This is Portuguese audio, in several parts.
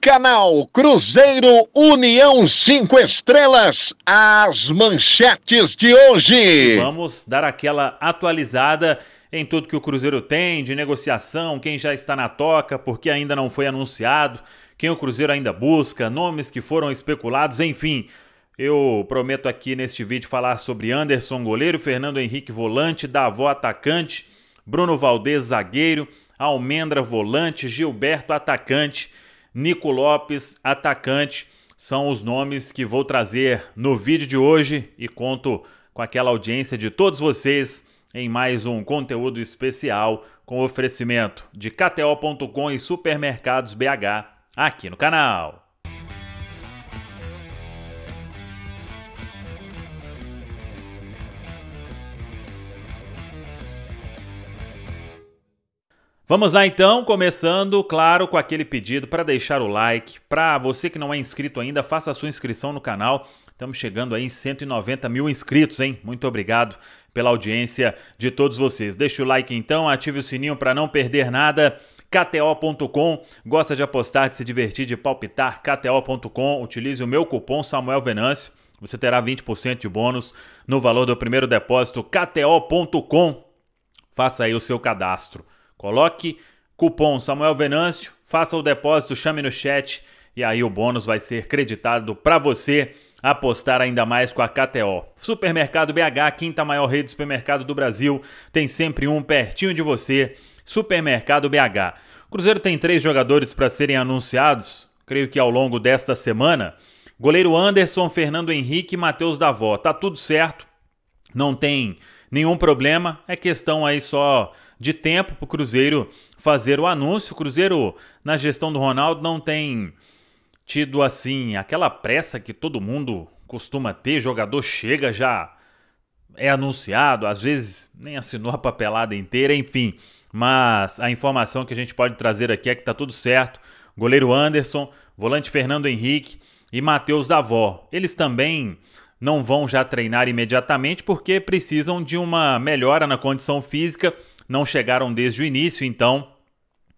canal Cruzeiro União 5 Estrelas, as manchetes de hoje. Vamos dar aquela atualizada em tudo que o Cruzeiro tem de negociação, quem já está na toca, porque ainda não foi anunciado, quem o Cruzeiro ainda busca, nomes que foram especulados, enfim. Eu prometo aqui neste vídeo falar sobre Anderson goleiro, Fernando Henrique volante, Davó atacante, Bruno Valdez zagueiro, Almendra volante, Gilberto atacante Nico Lopes, atacante, são os nomes que vou trazer no vídeo de hoje e conto com aquela audiência de todos vocês em mais um conteúdo especial com oferecimento de KTO.com e Supermercados BH aqui no canal. Vamos lá então, começando, claro, com aquele pedido para deixar o like. Para você que não é inscrito ainda, faça a sua inscrição no canal. Estamos chegando aí em 190 mil inscritos, hein? Muito obrigado pela audiência de todos vocês. Deixe o like então, ative o sininho para não perder nada. KTO.com, gosta de apostar, de se divertir, de palpitar? KTO.com, utilize o meu cupom Samuel Venâncio. Você terá 20% de bônus no valor do primeiro depósito. KTO.com, faça aí o seu cadastro. Coloque cupom Samuel Venâncio, faça o depósito, chame no chat e aí o bônus vai ser creditado para você apostar ainda mais com a KTO. Supermercado BH, quinta maior rede de supermercado do Brasil, tem sempre um pertinho de você. Supermercado BH. Cruzeiro tem três jogadores para serem anunciados, creio que ao longo desta semana. Goleiro Anderson, Fernando Henrique e Matheus Davó. Tá tudo certo, não tem nenhum problema, é questão aí só de tempo para o Cruzeiro fazer o anúncio. O Cruzeiro, na gestão do Ronaldo, não tem tido assim aquela pressa que todo mundo costuma ter. Jogador chega já é anunciado, às vezes nem assinou a papelada inteira, enfim. Mas a informação que a gente pode trazer aqui é que tá tudo certo. Goleiro Anderson, volante Fernando Henrique e Matheus Davó. Eles também não vão já treinar imediatamente porque precisam de uma melhora na condição física não chegaram desde o início, então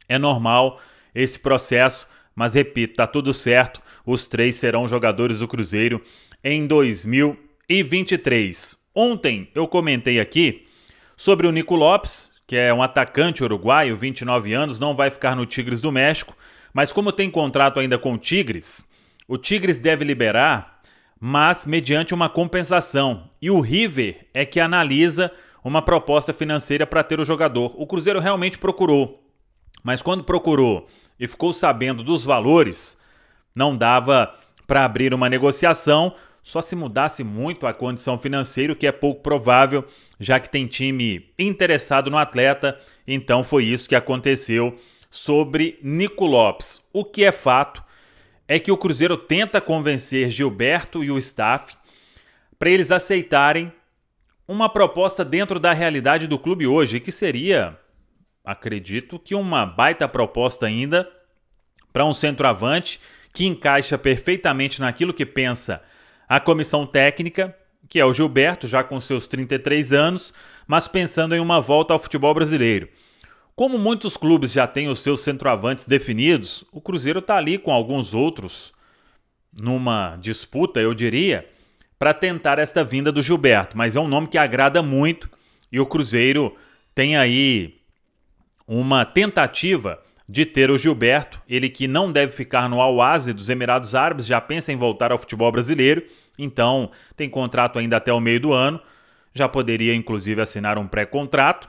é normal esse processo. Mas repito, tá tudo certo. Os três serão jogadores do Cruzeiro em 2023. Ontem eu comentei aqui sobre o Nico Lopes, que é um atacante uruguaio, 29 anos, não vai ficar no Tigres do México, mas como tem contrato ainda com o Tigres, o Tigres deve liberar, mas mediante uma compensação. E o River é que analisa uma proposta financeira para ter o jogador. O Cruzeiro realmente procurou, mas quando procurou e ficou sabendo dos valores, não dava para abrir uma negociação, só se mudasse muito a condição financeira, o que é pouco provável, já que tem time interessado no atleta. Então foi isso que aconteceu sobre Nico Lopes. O que é fato é que o Cruzeiro tenta convencer Gilberto e o staff para eles aceitarem uma proposta dentro da realidade do clube hoje, que seria, acredito que uma baita proposta ainda para um centroavante que encaixa perfeitamente naquilo que pensa a comissão técnica, que é o Gilberto, já com seus 33 anos, mas pensando em uma volta ao futebol brasileiro. Como muitos clubes já têm os seus centroavantes definidos, o Cruzeiro está ali com alguns outros numa disputa, eu diria, para tentar esta vinda do Gilberto, mas é um nome que agrada muito e o Cruzeiro tem aí uma tentativa de ter o Gilberto, ele que não deve ficar no Al-Azd dos Emirados Árabes, já pensa em voltar ao futebol brasileiro, então tem contrato ainda até o meio do ano, já poderia inclusive assinar um pré-contrato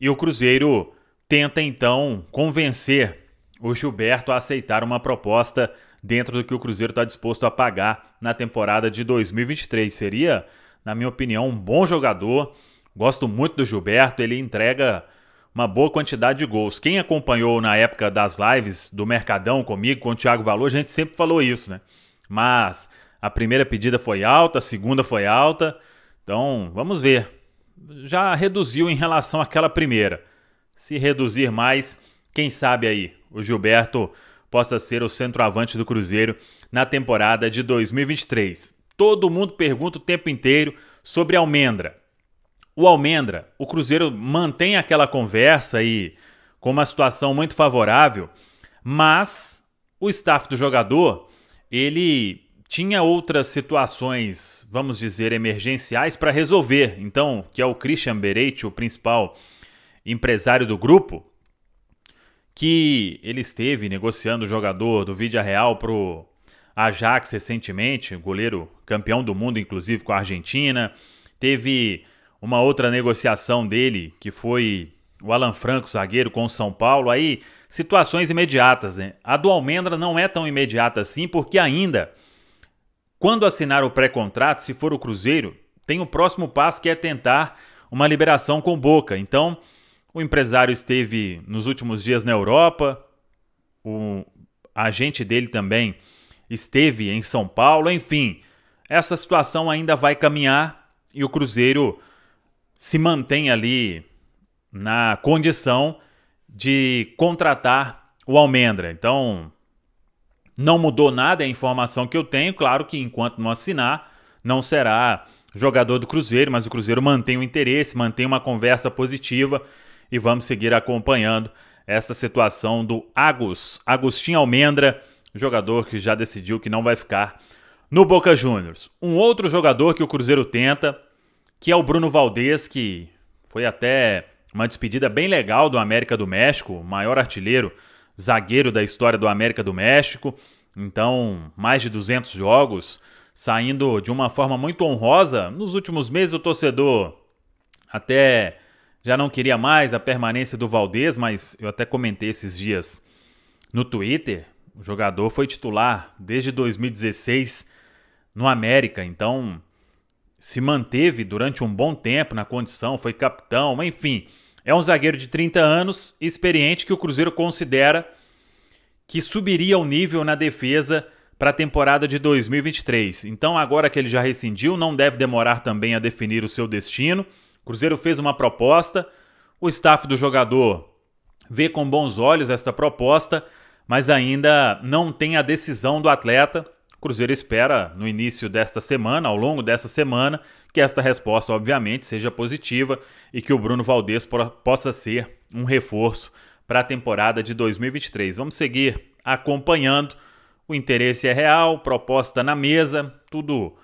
e o Cruzeiro tenta então convencer o Gilberto a aceitar uma proposta dentro do que o Cruzeiro está disposto a pagar na temporada de 2023. Seria, na minha opinião, um bom jogador. Gosto muito do Gilberto, ele entrega uma boa quantidade de gols. Quem acompanhou na época das lives do Mercadão comigo, com o Thiago Valor, a gente sempre falou isso, né? Mas a primeira pedida foi alta, a segunda foi alta. Então, vamos ver. Já reduziu em relação àquela primeira. Se reduzir mais, quem sabe aí o Gilberto possa ser o centroavante do Cruzeiro na temporada de 2023. Todo mundo pergunta o tempo inteiro sobre Almendra. O Almendra, o Cruzeiro mantém aquela conversa e com uma situação muito favorável, mas o staff do jogador, ele tinha outras situações, vamos dizer, emergenciais para resolver. Então, que é o Christian Bereit, o principal empresário do grupo, que ele esteve negociando o jogador do Vídea Real pro Ajax recentemente, goleiro campeão do mundo, inclusive com a Argentina. Teve uma outra negociação dele, que foi o Alan Franco, zagueiro com o São Paulo. Aí, situações imediatas, né? A do Almendra não é tão imediata assim, porque ainda, quando assinar o pré-contrato, se for o Cruzeiro, tem o próximo passo que é tentar uma liberação com Boca. Então, o empresário esteve nos últimos dias na Europa, o agente dele também esteve em São Paulo, enfim. Essa situação ainda vai caminhar e o Cruzeiro se mantém ali na condição de contratar o Almendra. Então, não mudou nada a informação que eu tenho. Claro que enquanto não assinar, não será jogador do Cruzeiro, mas o Cruzeiro mantém o interesse, mantém uma conversa positiva e vamos seguir acompanhando essa situação do Agus, Agostinho Almendra, jogador que já decidiu que não vai ficar no Boca Juniors. Um outro jogador que o Cruzeiro tenta, que é o Bruno Valdez, que foi até uma despedida bem legal do América do México, maior artilheiro, zagueiro da história do América do México. Então, mais de 200 jogos, saindo de uma forma muito honrosa. Nos últimos meses, o torcedor até já não queria mais a permanência do Valdez, mas eu até comentei esses dias no Twitter. O jogador foi titular desde 2016 no América, então se manteve durante um bom tempo na condição, foi capitão, enfim. É um zagueiro de 30 anos, experiente, que o Cruzeiro considera que subiria o nível na defesa para a temporada de 2023. Então, agora que ele já rescindiu, não deve demorar também a definir o seu destino. Cruzeiro fez uma proposta, o staff do jogador vê com bons olhos esta proposta, mas ainda não tem a decisão do atleta. Cruzeiro espera no início desta semana, ao longo desta semana, que esta resposta, obviamente, seja positiva e que o Bruno Valdez possa ser um reforço para a temporada de 2023. Vamos seguir acompanhando. O interesse é real, proposta na mesa, tudo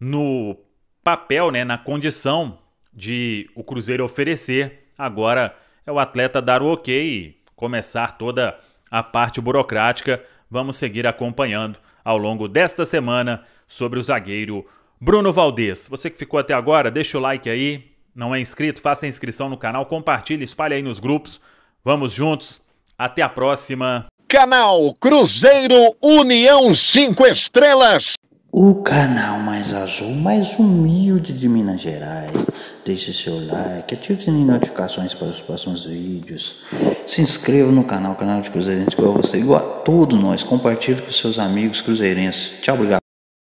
no papel, né, na condição de o Cruzeiro oferecer. Agora é o atleta dar o ok e começar toda a parte burocrática. Vamos seguir acompanhando ao longo desta semana sobre o zagueiro Bruno Valdez. Você que ficou até agora, deixa o like aí. Não é inscrito? Faça a inscrição no canal, compartilhe, espalhe aí nos grupos. Vamos juntos. Até a próxima. Canal Cruzeiro União 5 Estrelas. O canal mais azul, mais humilde de Minas Gerais. Deixe seu like, ative o sininho de notificações para os próximos vídeos. Se inscreva no canal, canal de Cruzeirense, igual a você, igual a todos nós. Compartilhe com seus amigos cruzeirenses. Tchau, obrigado.